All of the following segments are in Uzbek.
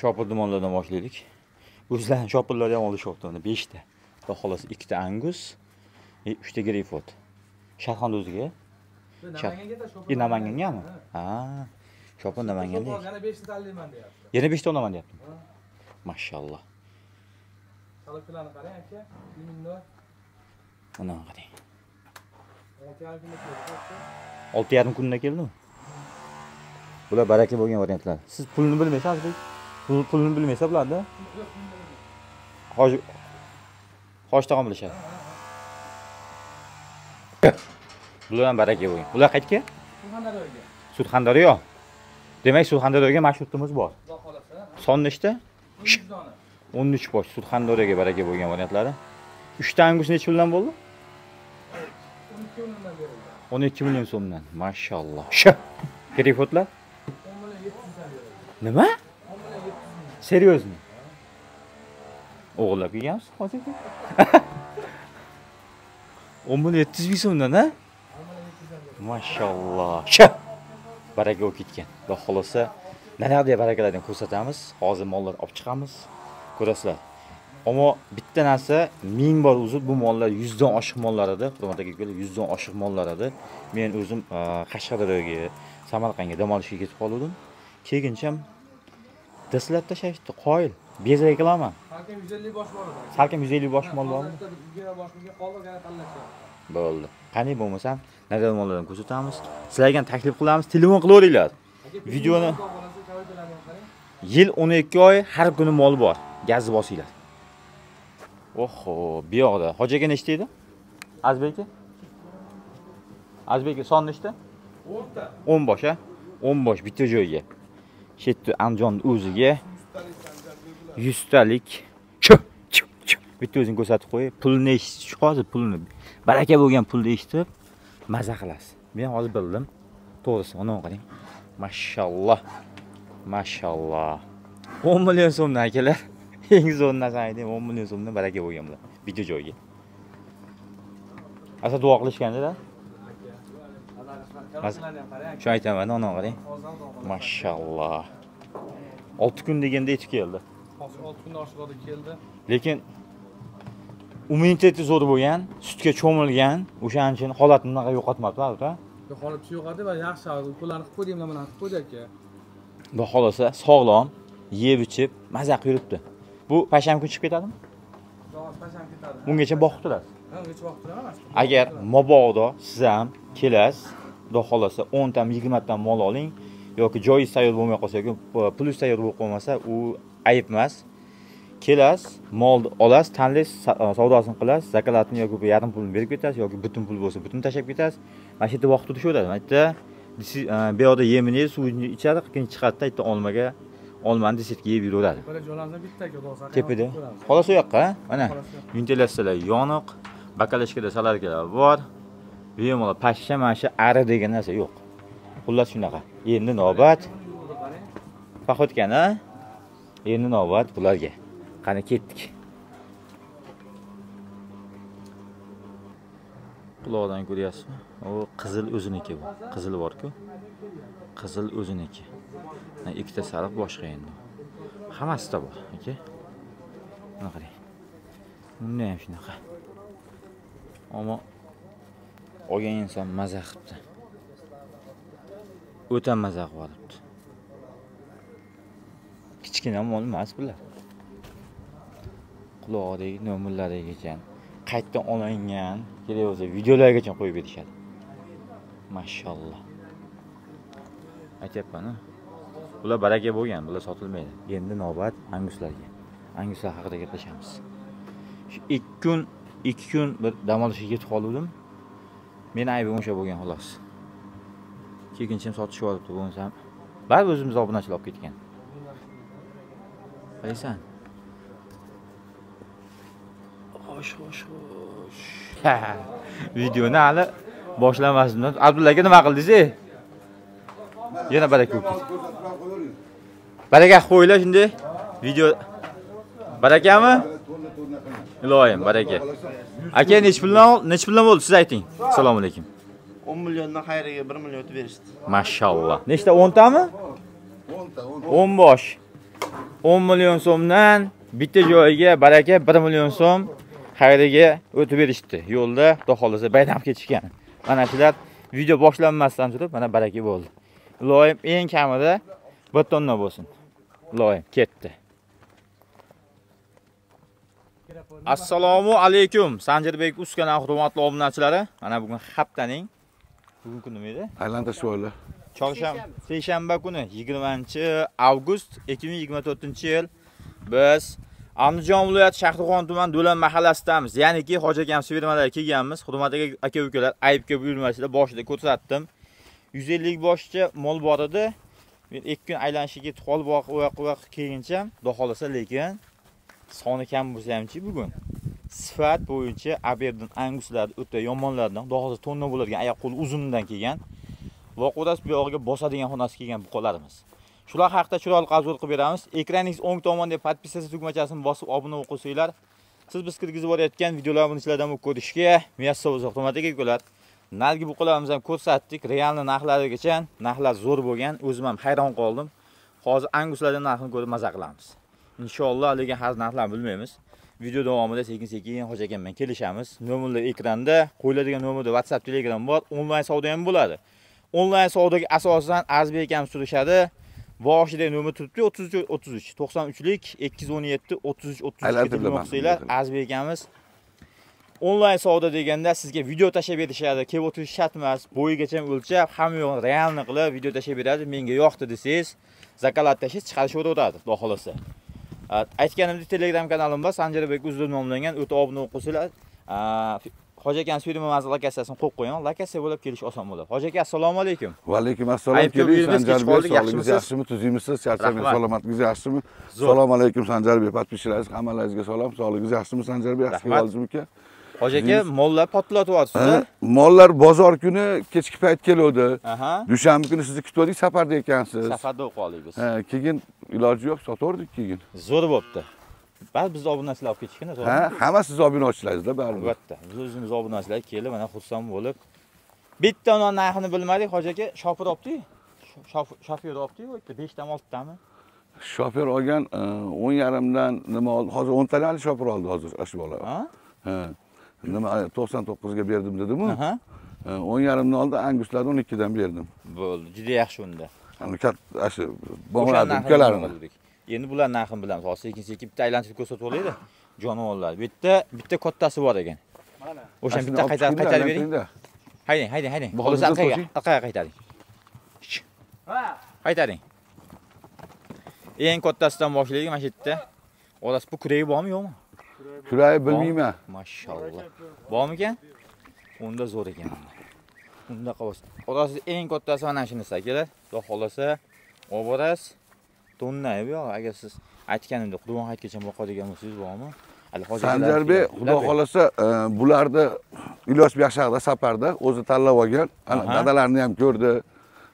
shopirdimonlardan boshlaylik o'zlarini shopirlari ham olishyapti mana beshta xudo xohlasa ikkita angus e, uchta greyfot sharxonda o'ziga e namangangami ha shopir namanganda yana beshta tanlayman deyapti yana beshta olaman deyaptimi mashalloh salobkalarni qarang aka uyingda mana qarang olti yarim kunda keldimi bular baraka bo'lgan variantlar siz pulni bilmaysiz azbek pulni bilmaysiz bularni hoji tog'am bilishadi bular ham baraka bo'lgin bular qayerga surxondaryoga surxondaryo demak surxondaryoga marshrutimiz bor son nechta o'n uch bosh surxondaryoga baraka bo'lgan variantlari uchta angus necha puldan bo'ldi o'n ikki million so'mdan mashalloh telefonlar nima серьезно o'g'irlab kelganmiz hozir o'n million yetti yuz ming so'mdan a mashalloh baraka bo'lib ketgan xudo xohlasa nanaday barakalarni ko'rsatamiz hozir mollar olib chiqamiz ko'rasizlar ammo bitta narsa ming bor uzr bu mollar yuzdan oshiq mollar edi hurmatli aka yuzdan oshiq mollar edi men o'zim ah, qashqadaryoga samarqandga dam olishga ketib qoluvdim kelguncha dastlabda shashti qoyil bez reklama salkam yuz ellik bosh mol salkam yuz ellik bosh mol bormi yigirma bosh molga qoldi yana tanlashadi bo'ldi qani bo'lmasam nagal mollardan ko'rsatamiz sizlarga taklif qilamiz telefon qilaveringlar videoni yil o'n ikki oy har kuni mol bor gazni bosinglar oho bu yoqda hoji aka nechta edi azbek aka azbek son nechta o'nta o'n bosh a o'n bosh bitta joyga shu yerda andijonni o'ziga yuztalik bitta o'zing ko'rsatib qo'y pulni eshitish hozir pulni baraka bo'lgan pulni eshitib maza qilasiz men hozir bildim to'g'risi anavi qiling Mashallah. Mashallah. 10 million so'mdan akalar eng zo'r narsani aytaymi o'n million so'mdan baraka bo'lgan bular Video joyiga. asa duo qilishgandida shu aytamanda anavi qarang 6 olti kun deganda yetib keldi 6 kundan oshig'ida keldi lekin immuniteti zo'r bo'lgan sutga cho'milgan o'sha anchani holatni unaqa yo'qotmabdi halatı yok va yaxshi ukollarni qilib qo'ydinglar bularni qilib qo'ydi aka bu xolosa sog'lom yeb ichib maza qilib yuribdi bu payshanba kuni chiqib ketadimi payshanba ketadi ungacha boqib turasiz ungacha geçen turaman agar mobodo siz ham kelasiz xudo xohlasa o'ntami yigirmatami mol oling yoki joyi tayyor bo'lmay qolsa yoki e, puli tayyor bo'lib qolmasa u ayb emas kelasiz molni olasiz tanlaysiz e, savdosini qilasiz zakalatni yoki yarim pulini berib ketasiz yoki butun pul bo'lsa butun tashlab ketasiz mana shu yerda vaqt o'tishaveradi mana yerda e, bu yoqda yemini yeydi suvini ichadi keyin chiqadida yerda olmaga olmani desertga yeb yuraveradi bitta tepada xolos u yoqqa mana ventilyatsiyalar yoniq bakalashkada salarkalar bor bemalol pashsha mana shu ari degan narsa yo'q xullas shunaqa endi navbat походкani a endi navbat bularga qani ketdik quloqdan ko'ryapsizmi u qizil o'ziniki bu qizil borku qizil o'ziniki ikkita sariq boshqa endi hammasida bor aka buni qarang bunda ham shunaqa ammo olgan inson mazza qilibdi o'ta mazza qilib olibdi kichkina mol emas bular qulog'idagi nomerlarigacha qayerdan olingan bo'lsa videolargacha qo'yib berishadi mashaalloh aytyapman bular baraka bo'lgan bular sotilmaydi endi navbat anguslarga anguslar haqida gaplashamiz ikki kun ikki kun bir dam olishga ketib qoluvdim meni aybim o'sha bo'lgan xolos kekinchim sotishib yotibdi ham baribir o'zimiz obunachilar olib ketgan qaysan xo'sh xo'sh xo'sh videoni hali boshlamasimdan abdulla aka nima qildingiz yana baraka bo'lib baraka qo'yinglar shunday video barakami iloyim baraka aka nechi puldan nechi puldan bo'ldi siz ayting assalomu alaykum 10 milliondan xayriga 1 million o'tib berishdi Mashallah. nechta 10 tami 10 ta 10 bosh 10 million so'mdan bitta joyiga baraka 1 million so'm xayriga o'tib berishdi yo'lda xudo xohlasa baydam ketishgan mana shular video boshlanmasdan turib mana baraka bo'ldi iloyim eng kamida bir tonna bo'lsin iloyim ketdi assalomu alaykum sanjirbek uskana hurmatli obunachilari mana bugun haftaning bugungi kuni nima edi aylantirish o'yinlar chorshanba seshanba kuni 20 avgust 2024 yil biz andijon viloyati shahrixon tuman do'lan mahallasidamiz ya'niki hoji akam kelganmiz hurmatli aka ukalar aybga buyurmasliklar boshida ko'rsatdim 150 boshcha mol bor edi men 2 kun aylanishiga qo'l qo'ya kelguncha xudo xohlasa lekin soni kam bo'lsa hamchi bugun sifat bo'yicha aberdin anguslar o'ta yomonlardan hozir tonna bo'ladigan oyoq qo'li uzundan kelgan va bu yog'iga bosadigan xonasi kelgan buqalarimiz shular haqida chiroyli qazvul qilib beramiz ekraningiz o'ng tomonidagi podpisatsiya tugmachasini bosib obuna bo'lib qo'ysanglar siz biz kirgizib borayotgan videolarni sizlardan bo'lib ko'rishga muyassar uzoq tomadagalar narigi buqalarimizni ham ko'rsatdik realni narxlarigacha narxlar zo'r bo'lgan o'zim ham hayron qoldim hozir anguslardan narxini ko'rib maza qilamiz inshaalloh haliga hali narxlarni bilmaymiz video davomida sekin sekin xo'ja akam bilan kelishamiz nomerlar ekranda qo'yiladigan nomerda whatsapp telegram bor onlayn savdo ham bo'ladi onlayn savdoga asosan arzbek akamiz turishadi boshida nomer turibdi 33 33 93lik 217 33 33 deb o'qisanglar azbek akamiz onlayn savdo deganda sizga video tashlab berishadi kelib o'tirish shart emas bo'yigacha o'lchab hamma yo'qni realni qilib video tashlab beradi menga yoqdi desangiz zakalat tashlaysiz chiqarishib o'tadi xudo xohlasa Э, aytganimdek telegram kanalim bor sanjarbek uzun nomlangan o'ta obuna o'qisanglar э, hoji akani filmi manzil lokatsiyasini qo'yib qo'ying lokatsiya bo'lib kelish oson bo'ladi hoji aka assalomu alaykum va alaykum assalom keling sanjarbek sog'lig'ingiz yaxshimi tuzingmisiz charchamaysiz salomatligingiz yaxshimi assalomu alaykum sanjarbek подписчиklaringiz hammalaringizga salom sog'lig'ingiz yaxshimi sanjarbek yaxshi keldingizmi aka hoji aka mollar portlatyapsizda mollar bozor kuni kechki payt keluvdi dushanba kuni sizni kutuvdik safarda ekansiz safarda qoldik biz keyin iloji yo'q sotaverdik keyin zo'r bo'libdi Ba'zi biz obunachilar olib ketishgan to'g'rimi? Ha, hamma siz obunachilaringizda baribir. Albatta. Biz o'zimiz obunachilar kelib mana xursand bo'lib bitta non narxini bilmadik, hoji aka olibdi-yu. Shofir olibdi-yu, bitta 5 dan 6 dami? Shofir olgan 10 e, yarimdan nima oldi? Hozir 10 talar shofir oldi hozir ashvolar. Ha? Ha. nima to'qson to'qqizga berdim dedimu o'n yarimni oldi anguslarni o'n ikkidan berdim bo'ldi juda yaxshi unda katta shu bog'ladi ukalarini endi bular narxini bilamiz hozir sekin sekin bitta aylantirib ko'rsatib olaylik jonivorlar bu yerda bitta kattasi bor ekan mana o'shani bitta qaytarib qaytarib bering haydang haydang haydang bo'lmasa orqaga orqaga qaytaring qaytaring eng kattasidan boshlaylik mana shu yerda orasi bu kuragi bormi yo'qmi Maşallah. bilmayman. Mashallah. Bormikan? Unda zo'r ekan. Unda qavos. Odasi eng kattasi mana shunisi akalar. Xudo xolasa O borasiz. Tonna bu yo'q. Agar siz aytganimdek Qurbon haytgacha boqadigan bo'lsangiz bormi? Ali hozir Sanjarbek xudo aşağıda e, bularni Ilyosbek shahda safarda o'zi tanlab olgan. Dadalarini ham ko'rdi.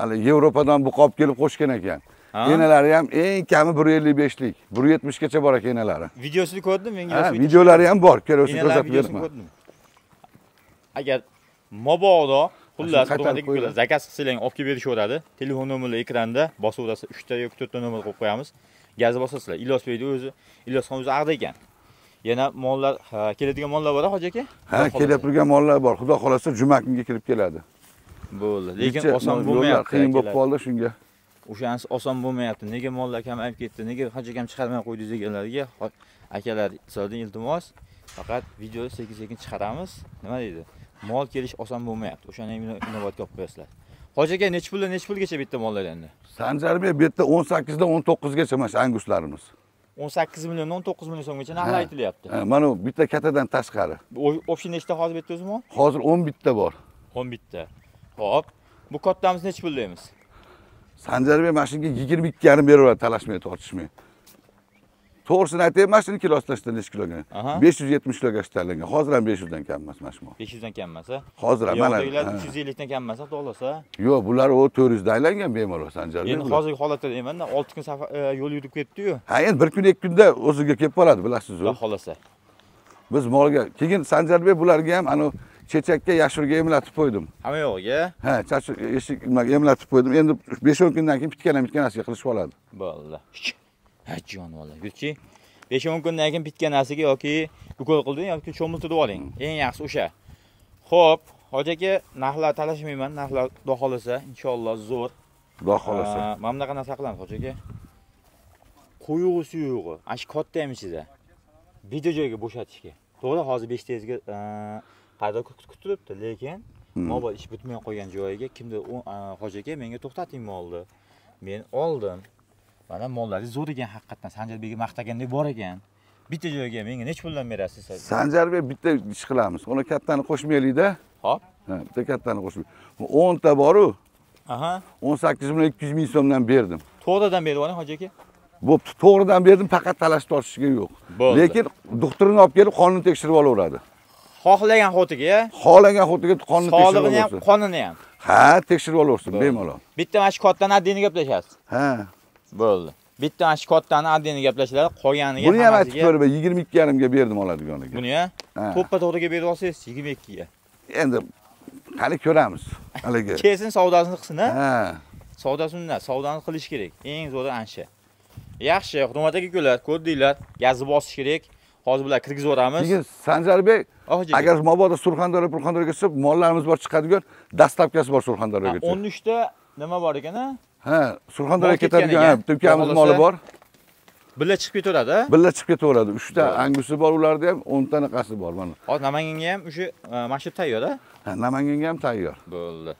Hali Yevropadan bu qolib kelib qo'shgan ekan. enalari ham eng kami 1.55 lik. 1.70 gacha bor ekan enalari videosini ko'rdim menga? ha videolari ham bor Ko'rasiz ko'rsatib beraman agar mobodo xullas to'g'ridagi zakaz qilsanglar olib kelib berishadi. telefon nomerlar ekranda 3 ta yoki 4 ta nomer qo'yib qo'yamiz gazni bosasizlar beydi o'zi ilyosxon o'zi aqda ekan yana mollar keladigan mollar bor hoji aka ha kelib turgan mollar bor xudo xolasa juma kuniga kirib keladi bo'ldi lekin oson bo'lmayapti qiyin bo'lib qoldi shunga o'shanisi oson bo'lmayapti nega mollar kamayib ketdi nega haj akam chiqarmay qo'ydingiz deganlarga akalar sizlardan iltimos faqat video sekin sekin chiqaramiz nima deydi mol kelish oson bo'lmayapti o'shani ham inobatga olib qo'yasizlar hoji aka nechi puldan nechi pulgacha bitta mollar endi sanjarbek bu yerda o'n sakkizdan o'n to'qqizgacha mana shu anguslarimiz o'n sakkiz milliondan o'n to'qqiz million so'mgacha narxlar aytilyapti mana bu bitta kattadan tashqari общий nechta hozir bu yerda o'zi mol hozir o'n bitta bor o'n bitta ho'p bu kattamiz nechi pul deymiz sanjarbek mana shunga yigirma ikki yarim beryapti talashmay tortishmay to'g'risini aytaymi mana shuni kiloslashdi nechi kiloga besh yuz yetmish kiloga shtarlangan hozir ham besh yuzdan kam emas mana shu besh yuzdan kam emas a hozir ham mana uch yuz ellikdan kam emas xolos yo'q bular u to'rt yuzda aylangan bemalol sanjarbek endi hozirgi holatda deymanda olti kun safar e, yo'l yurib ketdiyu ha endi bir kun ikki kunda o'ziga kelib qoladi bilasizu xudo xohlasa biz molga keyin sanjarbek bularga ham anavi chechakka yashirga emlatib qo'ydim hamma yo'g'iga ha eshik nimaga emlatib qo'ydim endi besh o'n kundan keyin bitgana bitganasiga qilishib oladi bo'ldi jonivor yurchi besh o'n kundan keyin bitganasiga yoki ukol qilding yoki cho'miltirib oling hmm. eng yaksı o'sha ho'p hoca ki, narxlar talashmayman narxlar xudo xohlasa inshaalloh zo'r xudo saklan hoca ki. narsa qilamiz hoji aka quyug'i suyug'i ana shu katta ham ichida videojoyga bo'shatishga to'g'ri hozir beshtangizga kutib turibdi lekin hmm. mobil ish bitmay qolgan joyiga kimdir hoji aka menga to'xtating molni men oldim mana mollaringiz zo'r ekan haqiqatdan sanjarbek maqtagandek bor ekan bitta joyga menga necha puldan berasiz sanjarbek bitta ish qilamiz uni kattani qo'shmaylikda hop bitta kattani qo'shmay o'nta boru aha o'n sakkiz million ikki yuz ming so'mdan berdim to'g'ridan berib oling hoji aka bo'pti to'g'ridan berdim faqat talash tortishga yo'q bo'ldi lekin doktorini olib kelib qonini tekshirib olaveradi xohlagan xotiga xohlagan xotiga qonni tekshirib sog'lig'ini ham qonini ham ha tekshirib olaversin bemalol bitta mana shu kattani adini gaplashasiz ha bo'ldi bitta mana shu kattani adini gaplashiladi qolganiga buni ham aytib ko'rib yigirma ikki yarimga berdim oladiganiga buni to'ppa to'g'riga berib olsangiz yigirma ikkiga endi qani ko'ramiz haligi kelsin savdosini qilsin ha savdosini unda savdoni qilish kerak eng zo'ri ancha. yaxshi hurmat aka ukalar ko'rdinglar gazni bosish kerak hozir bular kirgizib yuboramiz lekin sanjarbek oh, agar mabodo surxondaryo purxondaryoga tushib mollarimiz bor chiqadigan dastlabkasi bor surxondaryogacha o'n uchta nima bor ekan a ha surxondaryoga ketadigan bitta moli bor Billa chiqib ketaveradi. Billa chiqib ketaveradi. 3 ta angusi bor ularda ham, 10 tanaqasi bor mana. Hozir Namanganga ham o'sha e, mashina tayyor-a? Ha, Namanganga ham tayyor. Bo'ldi.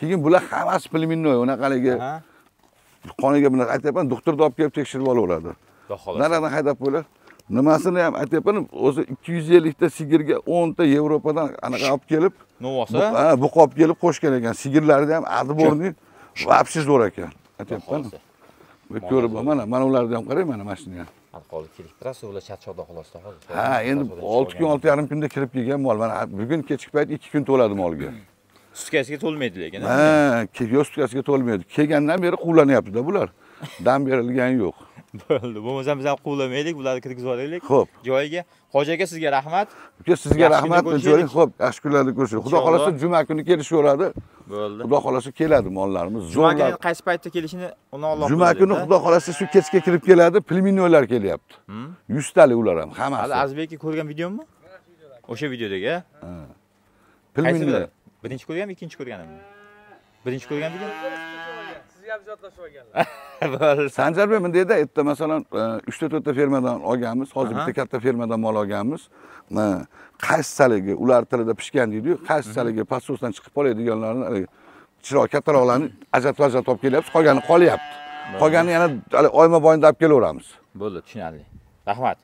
Keyin bular hammasi pliminnoy, unaqaligi. Qoniga bunaqa aytayapman, doktorni olib kelib tekshirib olaveradi. Naradan haydab qo'ylar. nimasini ham aytyapman o'zi ikki yuz ellikta sigirga o'nta yevropadan anaqa olib kelib nima olsa buqa olib kelib qo'shgan ekan sigirlarni ham отборный вообще zo'r ekan aytyapman ko'rib mana mana ularni ham qarang mana mana shuni ham hozir kelib turasiz ular charchoqda xulosda hozir ha endi olti kun olti yarim kunda kirib kelgan mol mana bugun kechki payt ikki kun to'ladi molga sutkasiga to'lmaydi lekin ha yo'q sutkasiga to'lmaydi kelgandan beri quvlanyaptida bular dam berilgani yo'q bo'ldi bo'lmasam biz ham quvlamaylik ularni kirgizib yuboraylik ho'p joyiga xo'ja aka sizga rahmat uka sizga rahmat joying ho'p yaxshi kunlarda ko'rishaylik xudo xohlasa juma kuni kelishaveradi bo'ldi xudo xohlasa keladi mollarimiz juma kuni qaysi paytda kelishini uni Alloh juma kuni xudo xohlasa shu kechga kirib keladi pleminoylar kelyapti hmm? yuztalik ular ham hammasi hali azbekni ko'rgan videomi o'sha videodagi pleminoy birinchi ko'rganmi ikkinchi ko'rganimni birinchi ko'rgan video sabzavotlash olganlar sanjarbek bundayda erta masalan e, uchta to'rtta fermadan olganmiz hozir bitta katta fermadan mol olganmiz e, qaysiligi ular tilida pishgan deydiyu qaysiligi podsousdan chiqib qoladiganlarni chiroq kattaroqlarini ajratib ajratib olib kelyapmiz qolgani qolyapti qolganini yana oyma boyinda olib kelaveramiz bo'ldi tushunarli rahmat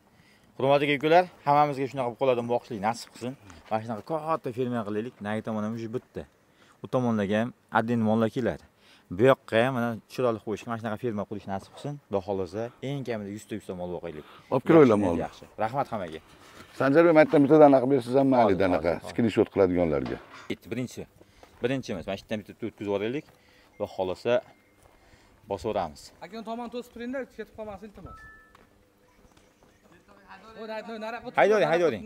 hurmatli ukalar hammamizga shunaqa bo'lib qoladigan boqishlik nasib qilsin mana shunaqa katta fermer qilaylik narigi tomondan уже bitta u tomonlarga ham отдельный mollar keladi bu yoqqa ham mana chiroyli qo'yish mana shunaqa ferma qurish nasib qilsin xudo xohlasa eng kamida yuzta yuzta mol boqaylik olib kiringlar molni yaxshi rahmat hammaga sanjar aka mayerdan bittadan aqib ham mayli anaqa skrinshot qiladiganlarga bitta birinchi birinchi emas mana shu yerdan bitta o'tkazib yuboraylik xudo xohlasa bosaveramiz aka uni tomon to'sib turingda ketib qolmasin iltimos haydavering haydavering haydavering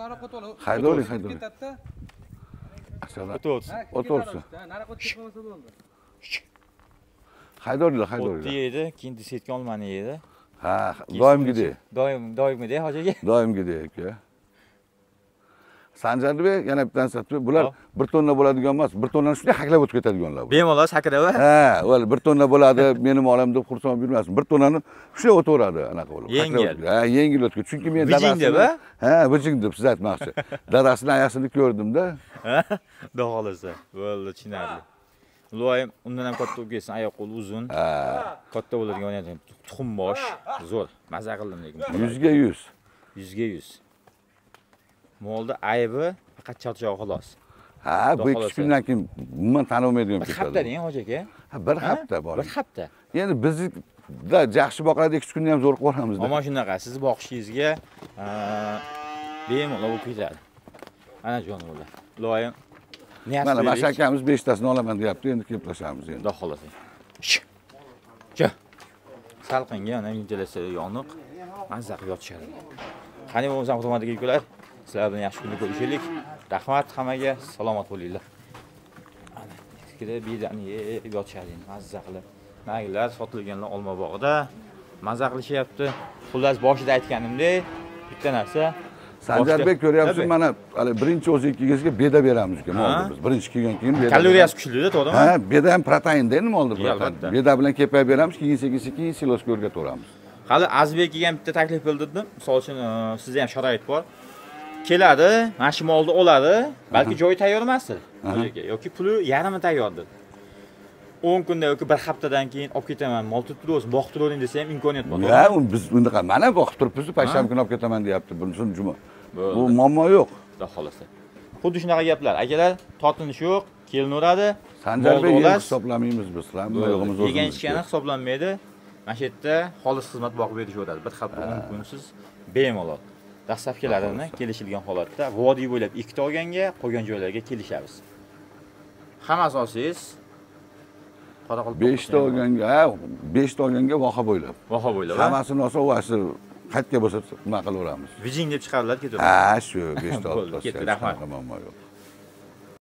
haydavering o'taversin o'taversin nariga o'tib ketib bo'lmasa bo'ldi haydordilar haydordilar o'tni yeydi keyin desertga olmani yeydi ha doimgidek doim doimgidek hoji aka doimgidek aka sanjarbek yana bitta narsa bular bir tonna bo'ladigan emas bir tonnani shunday haklab o'tib ketadiganlar bu bemalol hakiraba ha val bir tonna bo'ladi meni olam deb xursand bo'lib yurmasin bir tonnani shunday o'taveradi anaqa bo'lib yengil ha yengil o'tib chunki men dadasini deb ha bijing deb siz aytmoqchi dadasini ayasini ko'rdimda xudo xohlasa bo'ldi tushunarli loyim undan ham katta bo'lib kelsin oyoq qo'l uzun katta bo'ladigan o'ynaydi tuxum bosh zo'r maza qildim lekin yuzga yuz yuzga yuz molni aybi faqat charchog'i xolos ha bu ikki kundan keyin umuman tanilmaydigan bir hafta eng hoji aka ha bir hafta bor bir hafta endi bizda yaxshi boqadi ikki kunni ham zo'r qilib yuboramizda ammo shunaqa sizni boqishingizga bemalol bo'lib ketadi ana jonivorlar loyim mana mana akamiz 5 tasini olaman deyapti endi gaplashamiz endi xudo xohlasa salqinga ana ventilyatsiya yoniq mazza qilib yotishadi qani o'zam avtomatiga yuklar. sizlar bilan yaxshi kunni ko'rishaylik rahmat hammaga salomat bo'linglar ana tikida bedani yeb yotishadi endi mazza qilib nagilar sotilganlar olmabog'da maza qilishyapti xullas boshida aytganimdek bitta narsa sanjarbek ko'ryapsiz mana hali birinchi o'zi ikkingizga beda beramiz uka nima oldi biz birinchi kelgan keyin beda kaloriyasi kuchlida to'g'rimi ha beda ham proteinda nima oldi protein beda bilan kepayib beramiz keyin sekin sekin silosga o'rgataveramiz hali azbek ham bitta taklif bildirdim misol uchun e, sizda ham sharoit bor keladi mana shu molni oladi balki joyi tayyor emasdir yoki puli yarmi tayyordir o'n kunda yoki bir haftadan keyin olib ketaman mol tutib turasiz boqib turavering desa ham imkoniyat bor yo'q biz unaqa mana boqib turibmizu payshanba kuni olib ketaman deyapti bunisi juma bu muammo yo'q xudo xohlasa xuddi shunaqa gaplar akalar tortinish yo'q kelinaveradi sanjarbek hisoblamaymiz biz hamma yo'g'imiz o'zimiz yegan ichgani hisoblanmaydi mana shu yerda xolis xizmat boqib berishaveradi bir hafta o'n siz bemalol dastavkalarini kelishilgan holatda vodiy bo'ylab ikkita olganga qolgan joylarga kelishamiz hammasi olsangiz qora qilib beshta olganga ha beshta olganga voha bo'ylab voha bo'ylab hammasini olsa vasi qayerga bo'lsa nima qilaveramiz vijing deb chiqariladi ketaveradi ha shu beshta olib ketdi rahmat muammo yo'q